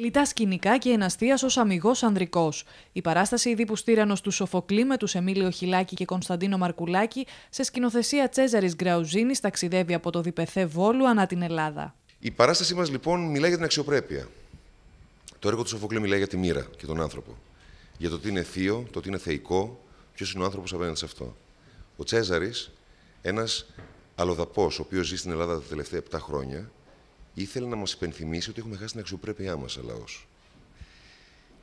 Λιτά σκηνικά και εναστείας ως αμυγός ανδρικός. Η παράσταση δίπου Στήρανο του Σοφοκλή με τους Εμίλιο Χιλάκη και Κωνσταντίνο Μαρκουλάκη σε σκηνοθεσία Τσέζαρης Γκραουζίνης ταξιδεύει από το Διπεθέ Βόλου ανά την Ελλάδα. Η παράστασή μας λοιπόν μιλάει για την αξιοπρέπεια. Το έργο του Σοφοκλή μιλάει για τη μοίρα και τον άνθρωπο. Για το τι είναι θείο, το τι είναι θεϊκό, ποιος είναι ο άνθρωπος απέναντι σε αυτό. Ο Τσέζαρης, ένας αλλοδαπός, ο οποίος ζει στην Ελλάδα τα τελευταία 7 χρόνια, ήθελε να μας υπενθυμίσει ότι έχουμε χάσει την αξιοπρέπειά μας σαν λαός.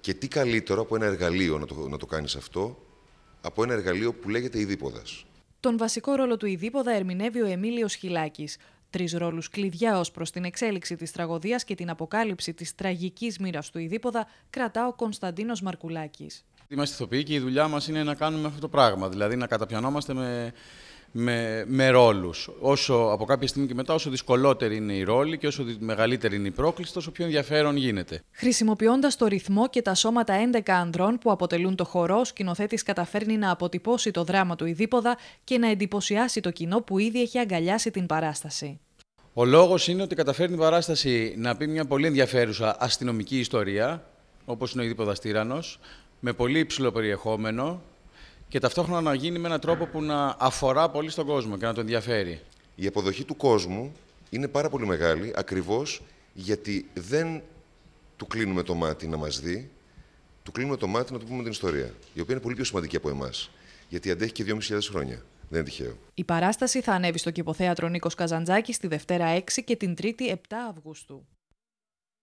Και τι καλύτερο από ένα εργαλείο να το, να κάνεις αυτό, από ένα εργαλείο που λέγεται Ιδίποδα. Τον βασικό ρόλο του Ιδίποδα ερμηνεύει ο Εμίλιος Χιλάκη. Τρεις ρόλους κλειδιά ως προς την εξέλιξη της τραγωδίας και την αποκάλυψη της τραγικής μοίρας του Ιδίποδα κρατά ο Κωνσταντίνος Μαρκουλάκης. Είμαστε ηθοποιοί και η δουλειά μας είναι να κάνουμε αυτό το πράγμα. Δηλαδή να καταπιανόμαστε με με, με ρόλους. Όσο από κάποια στιγμή και μετά, όσο δυσκολότερη είναι η ρόλη και όσο μεγαλύτερη είναι η πρόκληση, τόσο πιο ενδιαφέρον γίνεται. Χρησιμοποιώντας το ρυθμό και τα σώματα 11 ανδρών που αποτελούν το χορό, ο σκηνοθέτης καταφέρνει να αποτυπώσει το δράμα του Ιδίποδα και να εντυπωσιάσει το κοινό που ήδη έχει αγκαλιάσει την παράσταση. Ο λόγος είναι ότι καταφέρνει η παράσταση να πει μια πολύ ενδιαφέρουσα αστυνομική ιστορία, όπως είναι ο Ιδίποδας Τύρανος, με πολύ υψηλό περιεχόμενο, και ταυτόχρονα να γίνει με έναν τρόπο που να αφορά πολύ στον κόσμο και να τον ενδιαφέρει. Η αποδοχή του κόσμου είναι πάρα πολύ μεγάλη ακριβώς γιατί δεν του κλείνουμε το μάτι να μας δει, του κλείνουμε το μάτι να του πούμε την ιστορία, η οποία είναι πολύ πιο σημαντική από εμάς. γιατί αντέχει και 2.500 χρόνια. Δεν είναι τυχαίο. Η παράσταση θα ανέβει στο κυποθέατρο Νίκος Καζαντζάκης τη Δευτέρα 6 και την Τρίτη 7 Αυγούστου.